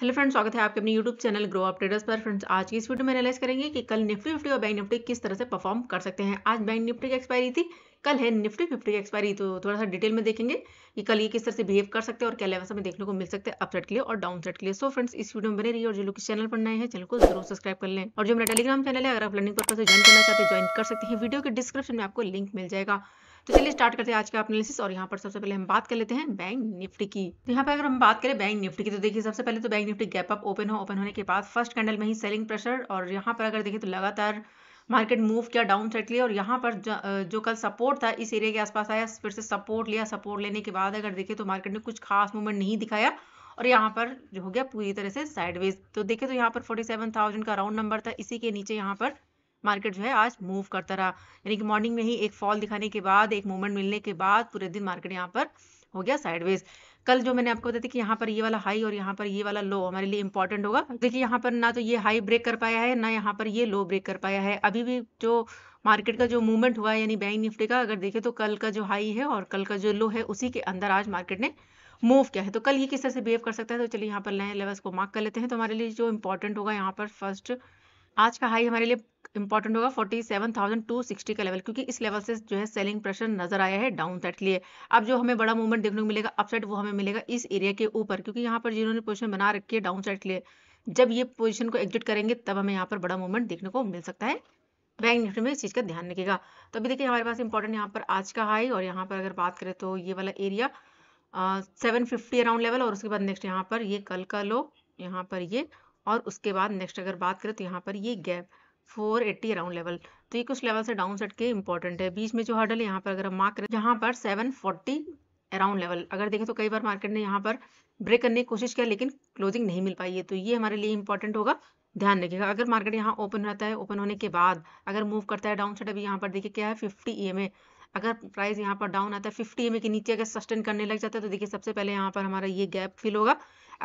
hello friends स्वागत है आपके अपने YouTube channel grow up traders पर फ्रेंड्स आज की इस वीडियो में एनालाइज करेंगे कि कल निफ्टी फिफ्टी और बैंक निफ्टी किस तरह से परफॉर्म कर सकते हैं आज बैंक निफ्टी की एक्सपायरी थी कल है निफ्टी फिफ्टी की एक्सपायरी तो थोड़ा सा डिटेल में देखेंगे कि कल ये किस तरह से बिहेव कर सकते हैं और क्या लेवल हमें देखने को मिल सकते हैं अपसेट के लिए और डाउन सेट के लिए सो so फ्रेंड्स इस वीडियो में बने रही और जो लोग चैनल पर नए हैं चैनल को जरूर सब्सक्राइब कर लें और जो मेरा टेलीग्राम चैनल है अगर आप लर्निंग पर्पज से ज्वाइन करना चाहते हैं ज्वाइन कर सकते हैं वीडियो के डिस्क्रिप्शन में आपको लिंक मिल जाएगा तो चलिए स्टार्ट करते हैं आज का एनालिसिस और यहाँ पर सबसे पहले हम बात कर लेते हैं बैंक निफ्टी की तो यहाँ पर अगर हम बात करें बैंक निफ्टी की तो देखिए सबसे पहले तो bank Nifty gap up open हो ओपन होने के बाद फर्स्ट कैंडल में ही सेलिंग प्रेशर और यहाँ पर अगर देखें तो लगातार मार्केट मूव किया डाउन साइड लिया और यहाँ पर जो कल सपोर्ट था इस एरिया के आसपास आया फिर से सपोर्ट लिया सपोर्ट लेने के बाद अगर देखें तो मार्केट ने कुछ खास मूवमेंट नहीं दिखाया और यहाँ पर जो हो गया पूरी तरह से साइडवेज तो देखें तो यहाँ पर 47,000 का राउंड नंबर था इसी के नीचे यहाँ पर मार्केट जो है आज मूव करता रहा यानी कि मॉर्निंग में ही एक फॉल दिखाने के बाद एक मूवमेंट मिलने के बाद पूरे दिन मार्केट यहाँ पर हो गया साइडवेज कल जो मैंने आपको बताया था कि यहाँ पर ये वाला हाई और यहाँ पर ये वाला लो हमारे लिए इंपॉर्टेंट होगा देखिए यहाँ पर ना तो ये हाई ब्रेक कर पाया है ना यहाँ पर ये लो ब्रेक कर पाया है अभी भी जो मार्केट का जो मूवमेंट हुआ है यानी बैंक निफ्टी का अगर देखें तो कल का जो हाई है और कल का जो लो है उसी के अंदर आज मार्केट ने मूव किया है तो कल ये किस तरह से बिहेव कर सकता है तो चलिए यहाँ पर नए लेवल्स को मार्क कर लेते हैं तो हमारे लिए जो इंपॉर्टेंट होगा यहाँ पर फर्स्ट आज का हाई हमारे लिए इंपॉर्टेंट होगा 47,260 का लेवल क्योंकि इस लेवल से जो है सेलिंग प्रेशर नजर आया है डाउन साइड के लिए अब जो हमें बड़ा मूवमेंट देखने को मिलेगा अपसाइड वो हमें मिलेगा इस एरिया के ऊपर क्योंकि यहाँ पर जिन्होंने पोजिशन बना रखी है डाउन साइड के लिए जब ये पोजिशन को एग्जिट करेंगे तब हमें यहाँ पर बड़ा मूवमेंट देखने को मिल सकता है बैंक निफ्टी में इस चीज़ का ध्यान रखेगा तो अभी देखिए हमारे पास इंपॉर्टेंट यहाँ पर आज का हाई और यहाँ पर अगर बात करें तो ये वाला area seven fifty around level और उसके बाद नेक्स्ट यहाँ पर ये कल का लो यहाँ पर ये और उसके बाद नेक्स्ट अगर बात करें तो यहाँ पर ये गैप 480 अराउंड लेवल तो ये कुछ लेवल से डाउन सेट के इंपॉर्टेंट है बीच में जो हर्डल यहाँ पर अगर हम मार्क करें यहाँ पर 740 अराउंड लेवल अगर देखें तो कई बार मार्केट ने यहाँ पर ब्रेक करने की कोशिश किया लेकिन क्लोजिंग नहीं मिल पाई है तो ये हमारे लिए इंपॉर्टेंट होगा ध्यान रखिएगा अगर मार्केट यहाँ ओपन रहता है ओपन होने के बाद अगर मूव करता है डाउन सेट अभी यहाँ पर देखिए क्या है फिफ्टी ई अगर प्राइस यहाँ पर डाउन आता है फिफ्टी एम के नीचे अगर सस्टेन करने लग जाता है तो देखिए सबसे पहले यहाँ पर हमारा ये गैप फिल होगा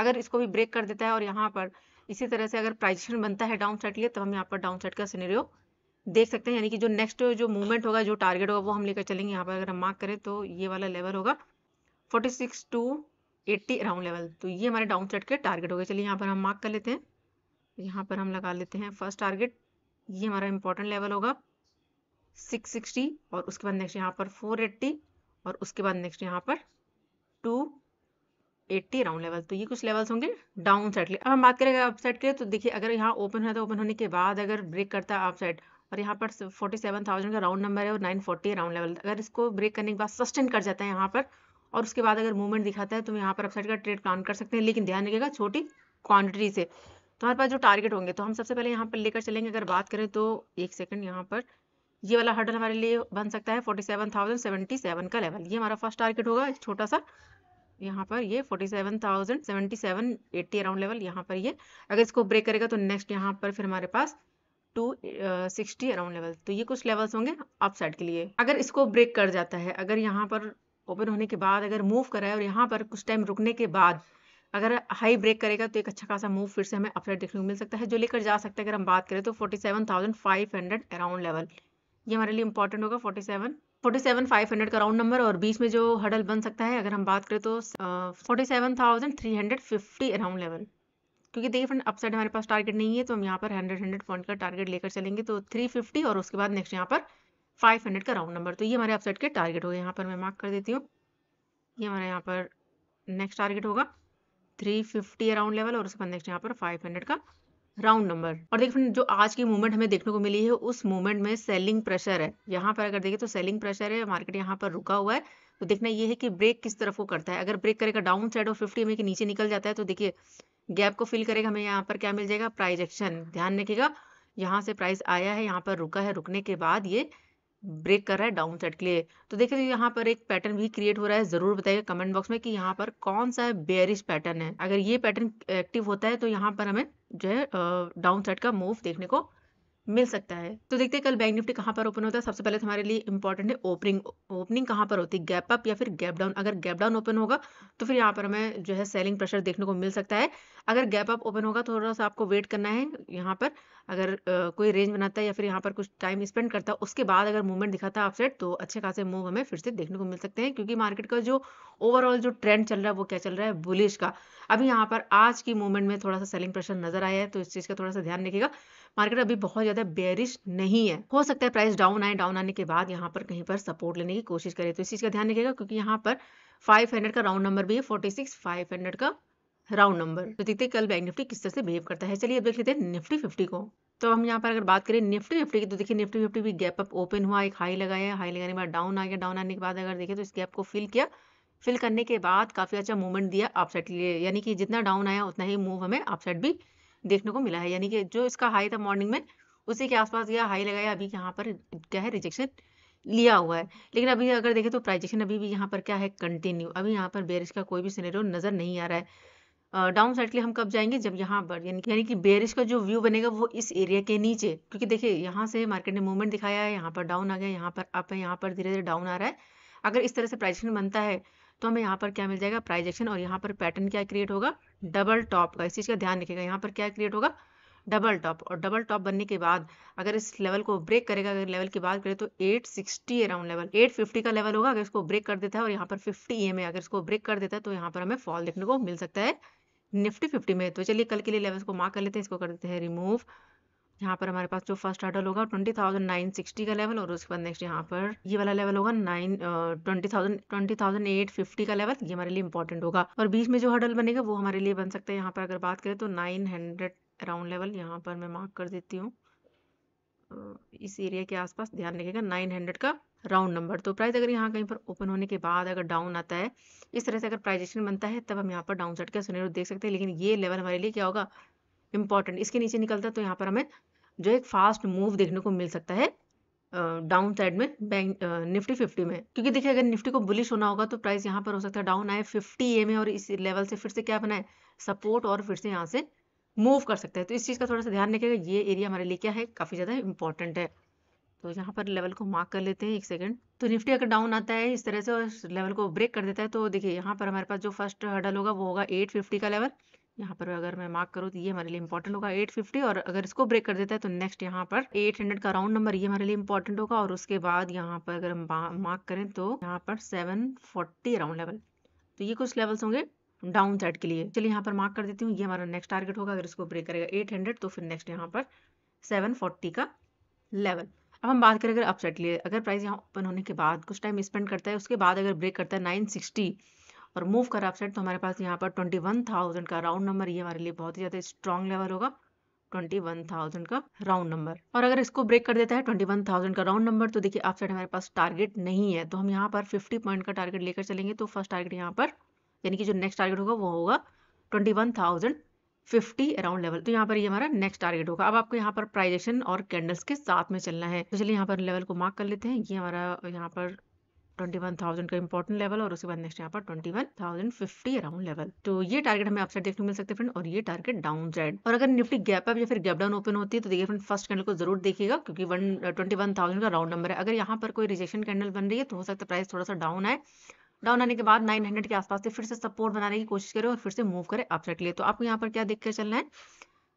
अगर इसको भी ब्रेक कर देता है और यहाँ पर इसी तरह से अगर प्राइजेशन बनता है डाउन साइड के लिए तब हम यहाँ पर डाउन साइड का सीनेरियो देख सकते हैं यानी कि जो नेक्स्ट जो मूवमेंट होगा जो टारगेट होगा वो हम लेकर चलेंगे यहाँ पर अगर हम मार्क करें तो ये वाला लेवल होगा forty six two eighty around level तो ये हमारे डाउन साइड के टारगेट हो गए चलिए यहाँ पर हम मार्क कर लेते हैं यहाँ पर हम लगा लेते हैं फर्स्ट टारगेट ये हमारा इंपॉर्टेंट लेवल होगा सिक्स सिक्सटी और उसके बाद नेक्स्ट यहाँ पर फोर एट्टी और उसके बाद नेक्स्ट यहाँ पर टू एट्टी राउंड लेवल तो ये कुछ लेवल्स होंगे डाउन साइड के अब हम बात करेंगे अप साइड के तो देखिए अगर यहाँ ओपन है तो ओपन होने के बाद अगर ब्रेक करता है अप साइड और यहाँ पर फोर्टी सेवन थाउजेंड का राउंड नंबर है और नाइन फोर्टी राउंड लेवल अगर इसको ब्रेक करने के बाद सस्टेन कर जाता है यहाँ पर और उसके बाद अगर मूवमेंट दिखाता है तो यहाँ पर अपसाइड का ट्रेड प्लान कर सकते हैं लेकिन ध्यान रखिएगा छोटी क्वान्टिटी से तो हमारे पास जो टारगेट होंगे तो हम सबसे पहले यहाँ पर लेकर चलेंगे अगर बात करें तो एक सेकंड यहाँ पर ये वाला हर्डल हमारे लिए बन सकता है forty seven thousand seventy seven का लेवल ये हमारा फर्स्ट टारगेट होगा छोटा सा यहाँ पर ये forty seven thousand seventy seven eighty around level यहाँ पर ये अगर इसको ब्रेक करेगा तो नेक्स्ट यहाँ पर फिर हमारे पास टू सिक्सटी अराउंड लेवल तो ये कुछ लेवल्स होंगे अप साइड के लिए अगर इसको ब्रेक कर जाता है अगर यहाँ पर ओपन होने के बाद अगर मूव कराए और यहाँ पर कुछ टाइम रुकने के बाद अगर हाई ब्रेक करेगा तो एक अच्छा खासा मूव फिर से हमें अपसाइड देखने को मिल सकता है जो लेकर जा सकते हैं अगर हम बात करें तो forty seven thousand five hundred around level ये हमारे लिए इंपॉर्टेंट होगा forty seven forty seven five hundred का राउंड नंबर और बीच में जो हडल बन सकता है अगर हम बात करें तो forty seven thousand three hundred fifty around level क्योंकि देखिए फ्रेंड अपसाइड हमारे पास टारगेट नहीं है तो हम यहाँ पर हंड्रेड हंड्रेड पॉइंट का टारगेट लेकर चलेंगे तो थ्री फिफ्टी और उसके बाद नेक्स्ट यहाँ पर फाइव हंड्रेड का राउंड नंबर तो ये हमारे अपसाइड के टारगेट हो गए यहाँ पर मैं मार्क कर देती हूँ ये हमारे यहाँ पर नेक्स्ट टारगेट होगा थ्री फिफ्टी अराउंड लेवल और उसके बाद नेक्स्ट यहाँ पर फाइव हंड्रेड का राउंड नंबर और देखो जो आज की मूवमेंट हमें देखने को मिली है उस मूवमेंट में सेलिंग प्रेशर है यहाँ पर अगर देखिए तो सेलिंग प्रेशर है मार्केट यहाँ पर रुका हुआ है तो देखना ये है कि ब्रेक किस तरफ को करता है अगर ब्रेक करेगा डाउन साइड और फिफ्टी में के नीचे निकल जाता है तो देखिए गैप को फिल करेगा हमें यहाँ पर क्या मिल जाएगा प्राइजेक्शन ध्यान रखिएगा यहाँ से प्राइस आया है यहाँ पर रुका है रुकने के बाद ये ब्रेक कर रहा है डाउन साइड के लिए तो देखिए तो यहाँ पर एक पैटर्न भी क्रिएट हो रहा है जरूर बताइए कमेंट बॉक्स में कि यहाँ पर कौन सा बेरिश पैटर्न है अगर ये पैटर्न एक्टिव होता है तो यहाँ पर हमें जो है डाउन साइड का मूव देखने को मिल सकता है तो देखते हैं कल बैंक निफ्टी कहाँ पर ओपन होता है सबसे पहले तो हमारे लिए इंपॉर्टेंट है ओपनिंग ओपनिंग कहाँ पर होती है गैप अप या फिर गैप डाउन अगर गैप डाउन ओपन होगा तो फिर यहाँ पर हमें जो है सेलिंग प्रेशर देखने को मिल सकता है अगर गैप अप ओपन होगा थोड़ा सा आपको वेट करना है यहाँ पर अगर आ, कोई रेंज बनाता है या फिर यहाँ पर कुछ टाइम स्पेंड करता है उसके बाद अगर मूवमेंट दिखाता है अपसेट तो अच्छे खासे मूव हमें फिर से देखने को मिल सकते हैं क्योंकि मार्केट का जो ओवरऑल जो ट्रेंड चल रहा है वो क्या चल रहा है बुलिश का अभी यहाँ पर आज की मूवमेंट में थोड़ा सा सेलिंग प्रेशर नजर आया है तो इस चीज़ का थोड़ा सा ध्यान रखिएगा मार्केट अभी बहुत ज़्यादा बेरिश नहीं है हो सकता है प्राइस डाउन आए डाउन आने के बाद यहाँ पर कहीं पर सपोर्ट लेने की कोशिश करे तो इस चीज़ का ध्यान रखिएगा क्योंकि यहाँ पर 500 का राउंड नंबर भी है 46 500 का राउंड नंबर तो देखते कल बैंक निफ्टी किस तरह से बिहेव करता है चलिए अब देख लेते हैं निफ्टी फिफ्टी को तो हम यहाँ पर अगर बात करें निफ्टी निफ्टी की तो देखिए निफ्टी फिफ्टी भी गैप अप ओपन हुआ एक हाई लगाया हाई लगाने के बाद डाउन आ गया डाउन आने के बाद अगर देखें तो इस गैप को फिल किया फिल करने के बाद काफ़ी अच्छा मूवमेंट दिया अपसाइड के लिए यानी कि जितना डाउन आया उतना ही मूव हमें अपसाइड भी देखने को मिला है यानी कि जो इसका हाई था मॉर्निंग में उसी के आसपास यह हाई लगाया अभी यहाँ पर क्या है रिजेक्शन लिया हुआ है लेकिन अभी अगर देखें तो प्राइजेक्शन अभी भी यहाँ पर क्या है कंटिन्यू अभी यहाँ पर बेरिश का कोई भी सिनेरियो नज़र नहीं आ रहा है डाउन साइड के लिए हम कब जाएंगे जब यहाँ पर यानी कि बेरिश का जो व्यू बनेगा वो इस एरिया के नीचे क्योंकि देखिए यहाँ से मार्केट ने मूवमेंट दिखाया है यहाँ पर डाउन आ गया यहाँ पर अप है यहाँ पर धीरे धीरे डाउन आ रहा है अगर इस तरह से प्राइजेक्शन बनता है तो हमें यहाँ पर क्या मिल जाएगा प्राइज एक्शन और यहाँ पर पैटर्न क्या क्रिएट होगा डबल टॉप का इस चीज़ का ध्यान रखिएगा यहाँ पर क्या क्रिएट होगा डबल टॉप और डबल टॉप बनने के बाद अगर इस लेवल को ब्रेक करेगा अगर लेवल की बात करें तो 860 अराउंड लेवल 850 का लेवल होगा अगर इसको ब्रेक कर देता है और यहाँ पर 50 ई एम अगर इसको ब्रेक कर देता है तो यहाँ पर हमें फॉल देखने को मिल सकता है निफ्टी फिफ्टी में तो चलिए कल के लिए लेवल्स को मार्क कर लेते हैं इसको कर देते हैं रिमूव यहाँ पर हमारे पास जो फर्स्ट हर्डल होगा ट्वेंटी थाउजेंड नाइन सिक्सटी का लेवल और उसके बाद नेक्स्ट यहाँ पर ये वाला लेवल होगा nine twenty thousand twenty thousand eight fifty का लेवल ये हमारे लिए इंपॉर्टेंट होगा और बीच में जो हर्डल बनेगा वो हमारे लिए बन सकता है यहाँ पर अगर बात करें तो नाइन हंड्रेड अराउंड लेवल यहाँ पर मैं मार्क कर देती हूँ इस एरिया के आसपास ध्यान रखिएगा नाइन हंड्रेड का राउंड नंबर तो प्राइस अगर यहाँ कहीं पर ओपन होने के बाद अगर डाउन आता है इस तरह से अगर प्राइजेशन बनता है तब हम यहाँ पर डाउन साइड का सुनेरो देख सकते हैं लेकिन ये लेवल हमारे लिए क्या होगा इंपॉर्टेंट इसके नीचे निकलता है तो यहाँ पर हमें जो एक फास्ट मूव देखने को मिल सकता है डाउन साइड में बैंक निफ्टी फिफ्टी में क्योंकि देखिए अगर निफ्टी को बुलिश होना होगा तो प्राइस यहाँ पर हो सकता है डाउन आए फिफ्टी ए में और इस लेवल से फिर से क्या बनाए सपोर्ट और फिर से यहाँ से मूव कर सकते हैं तो इस चीज़ का थोड़ा सा ध्यान रखिएगा ये एरिया हमारे लिए क्या है काफ़ी ज़्यादा इंपॉर्टेंट है तो यहाँ पर लेवल को मार्क कर लेते हैं एक सेकंड तो निफ्टी अगर डाउन आता है इस तरह से और लेवल को ब्रेक कर देता है तो देखिए यहाँ पर हमारे पास जो फर्स्ट हर्डल होगा वो होगा एट फिफ्टी का लेवल यहाँ पर अगर मैं मार्क करूँ तो ये हमारे लिए इंपॉर्टेंट होगा 850 और अगर इसको ब्रेक कर देता है तो नेक्स्ट यहाँ पर 800 का राउंड नंबर ये हमारे लिए इंपॉर्टेंट होगा और उसके बाद यहाँ पर अगर हम मार्क करें तो यहाँ पर 740 राउंड लेवल तो ये कुछ लेवल्स होंगे डाउन साइड के लिए चलिए यहाँ पर मार्क कर देती हूँ ये हमारा नेक्स्ट टारगेट होगा अगर इसको ब्रेक करेगा एट हंड्रेड तो फिर नेक्स्ट यहाँ पर सेवन फोर्टी का लेवल अब हम बात करें अगर अपसेट लिए अगर प्राइस यहाँ ओपन होने के बाद कुछ टाइम स्पेंड करता है उसके बाद अगर ब्रेक करता है नाइन सिक्सटी और मूव कर आप तो हमारे पास यहाँ पर ट्वेंटी वन थाउजेंड का राउंड नंबर ये हमारे लिए बहुत ही ज़्यादा स्ट्रॉन्ग लेवल होगा ट्वेंटी वन थाउजेंड का राउंड नंबर और अगर इसको ब्रेक कर देता है ट्वेंटी वन थाउजेंड का राउंड नंबर तो देखिए आप हमारे पास टारगेट नहीं है तो हम यहाँ पर फिफ्टी पॉइंट का टारगेट लेकर चलेंगे तो फर्स्ट टारगेट यहाँ पर यानी कि जो नेक्स्ट टारगेट होगा वो होगा twenty one thousand fifty around level तो यहाँ पर ये हमारा नेक्स्ट टारगेट होगा अब आपको यहाँ पर प्राइजेशन और कैंडल्स के साथ में चलना है तो चलिए यहाँ पर लेवल को मार्क कर लेते हैं ये हमारा यहाँ पर ट्वेंटी वन थाउजेंड का इंपॉर्टेंट लेवल और उसके बाद नेक्स्ट यहाँ पर twenty one thousand fifty around level तो ये टारगेट हमें अपसाइड देखने को मिल सकते हैं फ्रेंड और ये टारगेट डाउन साइड और अगर निफ्टी गैप अप या फिर गैप डाउन ओपन होती है तो देखिए फ्रेंड फर्स्ट कैंडल को जरूर देखिएगा क्योंकि one uh, twenty one thousand का राउंड नंबर है अगर यहाँ पर कोई रिजेक्शन कैंडल बन रही है तो हो सकता है प्राइस थोड़ा सा डाउन है डाउन आने के बाद 900 के आसपास से फिर से सपोर्ट बनाने की कोशिश करें और फिर से मूव करें अपसाइड के लिए तो आपको यहाँ पर क्या देखकर चलना है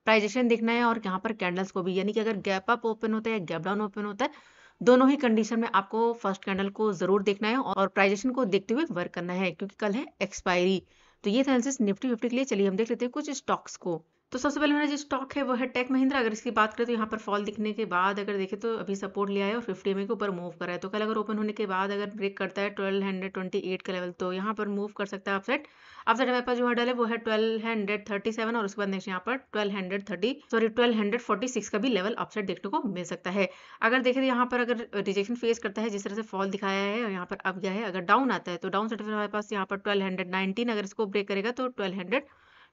प्राइजेशन देखना है और यहाँ पर कैंडल्स को भी यानी कि अगर गैप अप ओपन होता है या गैप डाउन ओपन होता है दोनों ही कंडीशन में आपको फर्स्ट कैंडल को जरूर देखना है और प्राइजेशन को देखते हुए वर्क करना है क्योंकि कल है एक्सपायरी तो ये था निफ्टी फिफ्टी के लिए चलिए हम देख लेते हैं कुछ स्टॉक्स को तो सबसे पहले मेरा जो स्टॉक है वो है टेक महिंद्रा अगर इसकी बात करें तो यहाँ पर फॉल दिखने के बाद अगर देखें तो अभी सपोर्ट लिया है और फिफ्टी एम के ऊपर मूव रहा है तो कल अगर ओपन होने के बाद अगर ब्रेक करता है ट्वेल्व हंड्रेड ट्वेंटी एट का लेवल तो यहाँ पर मूव कर सकता है अपसेट अपसेट हमारे पास जो हडल है वो है ट्वेल्व हंड्रेड थर्टी सेवन और उसके बाद नेक्स्ट यहाँ पर twelve hundred thirty sorry twelve hundred forty six का भी लेवल अपसेट देखने को मिल सकता है अगर देखें तो यहाँ पर अगर रिजेक्शन फेस करता है जिस तरह से फॉल दिखाया है और यहाँ पर अब गया है अगर डाउन आता है तो डाउन सर्टिफिकेट हमारे पास यहाँ पर ट्वेल्व हंड्रेड नाइनटीन अगर इसको ब्रेक करेगा तो ट्वेल्व हंड्रेड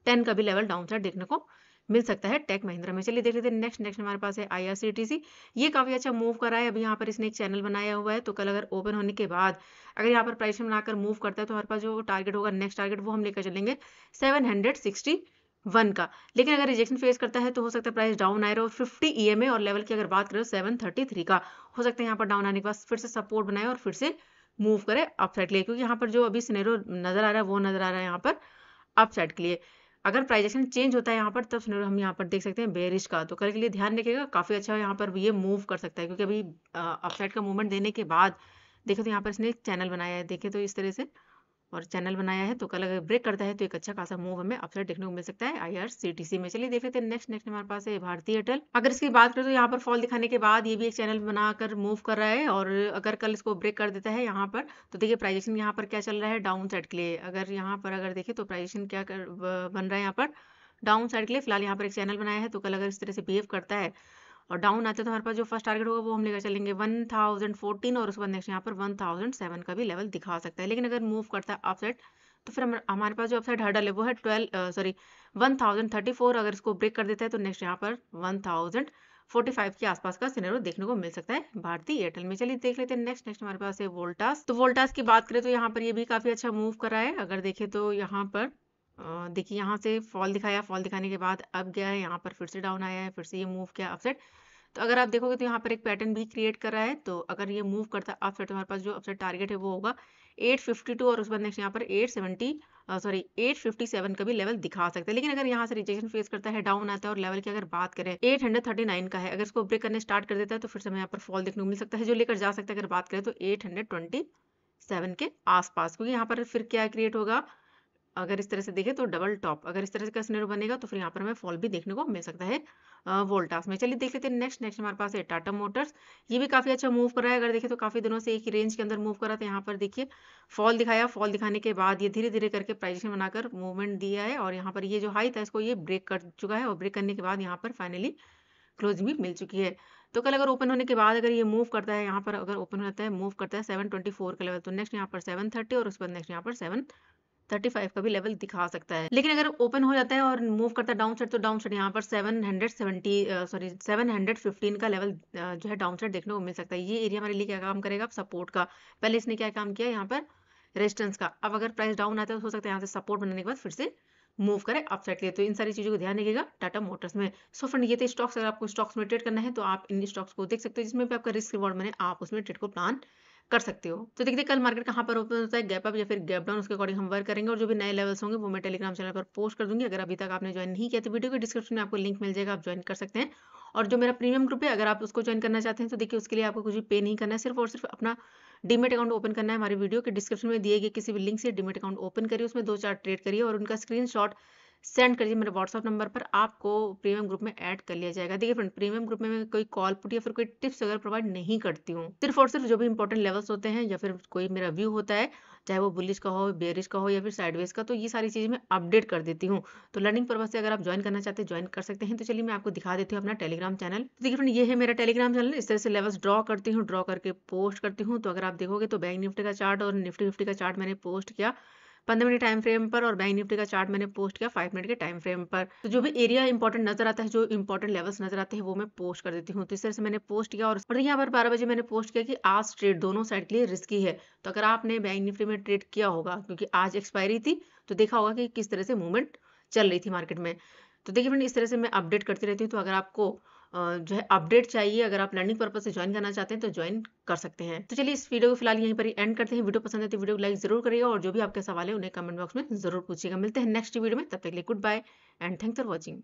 टेन का भी लेवल डाउन साइड देखने को मिल सकता है टेक महिंद्रा में चलिए देख लेते हैं नेक्स्ट नेक्स्ट हमारे पास है आईआरसीटीसी ये काफ़ी अच्छा मूव करा है अभी यहाँ पर इसने एक चैनल बनाया हुआ है तो कल अगर ओपन होने के बाद अगर यहाँ पर प्राइस बनाकर मूव करता है तो हमारे पास जो टारगेट होगा नेक्स्ट टारगेट वो हम लेकर चलेंगे सेवन हंड्रेड सिक्सटी वन का लेकिन अगर रिजेक्शन फेस करता है तो हो सकता है प्राइस डाउन आए e और फिफ्टी ई एम ए और लेवल की अगर बात करें सेवन थर्टी थ्री का हो सकता है यहाँ पर डाउन आने के बाद फिर से सपोर्ट बनाए और फिर से मूव करे अपसाइड के लिए क्योंकि यहाँ पर जो अभी स्नेरो नजर आ रहा है वो नजर आ रहा है यहाँ पर अपसाइड के लिए अगर प्राइस एक्शन चेंज होता है यहाँ पर तब हम यहाँ पर देख सकते हैं बेरिश का तो कल के लिए ध्यान रखिएगा काफ़ी अच्छा यहाँ पर ये मूव कर सकता है क्योंकि अभी अपसाइड का मूवमेंट देने के बाद देखो तो यहाँ पर इसने एक चैनल बनाया है देखे तो इस तरह से और चैनल बनाया है तो कल अगर ब्रेक करता है तो एक अच्छा खासा मूव हमें अपसाइड देखने को मिल सकता है आईआरसीटीसी में चलिए देख लेते हैं नेक्स्ट नेक्स्ट हमारे पास है भारतीय एयरटेल अगर इसकी बात करें तो यहाँ पर फॉल दिखाने के बाद ये भी एक चैनल बनाकर मूव कर रहा है और अगर कल इसको ब्रेक कर देता है यहाँ पर तो देखिए प्राइजेशन यहाँ पर क्या चल रहा है डाउन साइड के लिए अगर यहाँ पर अगर देखें तो प्राइजेशन क्या बन रहा है यहाँ पर डाउन साइड के लिए फिलहाल यहाँ पर एक चैनल बनाया है तो कल अगर इस तरह से बिहेव करता है और डाउन आता है तो हमारे पास जो फर्स्ट टारगेट होगा वो हम लेकर चलेंगे वन थाउजेंड फोर्टीन और उसके बाद नेक्स्ट यहाँ पर वन थाउजेंड सेवन का भी लेवल दिखा सकता है लेकिन अगर मूव करता है अपसेट तो फिर हमारे पास जो अपसेट हर्डल है वो है twelve sorry one thousand thirty four अगर इसको ब्रेक कर देता है तो नेक्स्ट यहाँ पर वन थाउजेंड फोर्टी फाइव के आसपास का सिनेरो देखने को मिल सकता है भारतीय एयरटेल में चलिए देख लेते हैं नेक्स्ट नेक्स्ट हमारे पास है वोल्टास तो वोल्टास की बात करें तो यहाँ पर ये भी काफी अच्छा मूव करा है अगर देखे तो यहाँ पर देखिए यहाँ से फॉल दिखाया फॉल दिखाने के बाद अब गया है यहाँ पर फिर से डाउन आया है फिर से ये मूव किया अपसेट तो अगर आप देखोगे तो यहाँ पर एक पैटर्न भी क्रिएट कर रहा है तो अगर ये मूव करता है अपसाइड तो हमारे पास जो अपसाइड टारगेट है वो होगा 852 और उसके बाद नेक्स्ट यहाँ पर 870 सॉरी सेवन का भी लेवल दिखा सकते हैं लेकिन अगर यहाँ से रिजेक्शन फेस करता है डाउन आता है और लेवल की अगर बात करें 839 का है अगर इसको ब्रेक करने स्टार्ट कर देता है तो फिर से हमें यहाँ पर फॉल देखने को मिल सकता है जो लेकर जा सकता है अगर बात करें तो एट के आसपास क्योंकि यहाँ पर फिर क्या क्रिएट होगा अगर इस तरह से देखें तो डबल टॉप अगर इस तरह का स्नेरो बनेगा तो फिर यहाँ पर हमें फॉल भी देखने को मिल सकता है वोल्टास में चलिए देख लेते हैं नेक्स्ट नेक्स्ट हमारे पास है टाटा मोटर्स ये भी काफी अच्छा मूव कर रहा है अगर देखें तो काफी दिनों से एक रेंज के अंदर मूव रहा था यहाँ पर देखिए फॉल दिखाया फॉल दिखाने के बाद ये धीरे धीरे करके प्राइजेशन बनाकर मूवमेंट दिया है और यहाँ पर ये जो हाई था इसको ये ब्रेक कर चुका है और ब्रेक करने के बाद यहाँ पर फाइनली क्लोजिंग भी मिल चुकी है तो कल अगर ओपन होने के बाद अगर ये मूव करता है यहाँ पर अगर ओपन होता है मूव करता है सेवन ट्वेंटी फोर का लेवल तो नेक्स्ट यहाँ पर सेवन थर्टी और उसके बाद नेक्स्ट यहाँ पर सेवन थर्टी फाइव का भी लेवल दिखा सकता है लेकिन अगर ओपन हो जाता है और मूव करता है डाउन साइड तो डाउन साइड यहाँ पर seven hundred seventy sorry seven hundred fifteen का लेवल जो है डाउन साइड देखने को मिल सकता है ये एरिया हमारे लिए क्या काम करेगा सपोर्ट का पहले इसने क्या काम किया यहाँ पर रेजिस्टेंस का अब अगर प्राइस डाउन आता है तो हो सकता है यहाँ से सपोर्ट बनाने के बाद फिर से मूव करें अपसाइड के लिए तो इन सारी चीज़ों को ध्यान रखिएगा टाटा मोटर्स में सो फ्रेंड ये थे स्टॉक्स अगर आपको स्टॉक्स में ट्रेड करना है तो आप इन स्टॉक्स को देख सकते हो जिसमें भी आपका रिस्क रिवॉर्ड बने आप उसमें ट्रेड को प्लान कर सकते हो तो देखते कल मार्केट कहाँ पर ओपन होता है गैप अप या फिर गैप डाउन उसके अकॉर्डिंग हम वर्क करेंगे और जो भी नए लेवल्स होंगे वो मैं टेलीग्राम चैनल पर पोस्ट कर दूंगी अगर अभी तक आपने ज्वाइन नहीं किया तो वीडियो के डिस्क्रिप्शन में आपको लिंक मिल जाएगा आप ज्वाइन कर सकते हैं और जो मेरा प्रीमियम ग्रुप है अगर आप उसको ज्वाइन करना चाहते हैं तो देखिए उसके लिए आपको कुछ भी पे नहीं करना है सिर्फ और सिर्फ अपना डीमेट अकाउंट ओपन करना है हमारे वीडियो के डिस्क्रिप्शन में दिए गए किसी भी लिंक से डीमेट अकाउंट ओपन करिए उसमें दो चार ट्रेड करिए और उनका स्क्रीनशॉट सेंड कर दीजिए मेरे व्हाट्सअप नंबर पर आपको प्रीमियम ग्रुप में ऐड कर लिया जाएगा देखिए फ्रेंड प्रीमियम ग्रुप में मैं कोई कॉल पुट या फिर कोई टिप्स वगैरह प्रोवाइड नहीं करती हूँ सिर्फ और सिर्फ जो भी इंपॉर्टेंट लेवल्स होते हैं या फिर कोई मेरा व्यू होता है चाहे वो बुलिश का हो बेरिश का हो या फिर साइडवेज का तो ये सारी चीज़ मैं अपडेट कर देती हूँ तो लर्निंग पर्पज से अगर आप ज्वाइन करना चाहते हैं ज्वाइन कर सकते हैं तो चलिए मैं आपको दिखा देती हूँ अपना टेलीग्राम चैनल तो देखिए फ्रेंड ये है मेरा टेलीग्राम चैनल इस तरह से लेवल्स ड्रॉ करती हूँ ड्रॉ करके पोस्ट करती हूँ तो अगर आप देखोगे तो बैंक निफ्टी का चार्ट और निफ्टी निफ्टी का चार्ट मैंने पोस्ट किया पंद्रह मिनट टाइम फ्रेम पर और बैंक निफ्टी का चार्ट मैंने पोस्ट किया फाइव मिनट के टाइम फ्रेम पर तो जो भी एरिया इंपॉर्टेंट नजर आता है जो इंपॉर्टेंट लेवल्स नजर आते हैं वो मैं पोस्ट कर देती हूँ तो इस तरह से मैंने पोस्ट किया और यहाँ पर बारह बजे मैंने पोस्ट किया कि आज ट्रेड दोनों साइड के लिए रिस्की है तो अगर आपने बैंक निफ्टी में ट्रेड किया होगा क्योंकि आज एक्सपायरी थी तो देखा होगा कि किस तरह से मूवमेंट चल रही थी मार्केट में तो देखिए फ्रेंड इस तरह से मैं अपडेट करती रहती हूँ तो अगर आपको जो है अपडेट चाहिए अगर आप लर्निंग पर्पज से ज्वाइन करना चाहते हैं तो ज्वाइन कर सकते हैं तो चलिए इस वीडियो को फिलहाल यहीं पर एंड करते हैं वीडियो पसंद है तो वीडियो को लाइक जरूर करिएगा और जो भी आपके सवाल है उन्हें कमेंट बॉक्स में जरूर पूछिएगा मिलते हैं नेक्स्ट वीडियो में तब तक लिए good bye and thanks for watching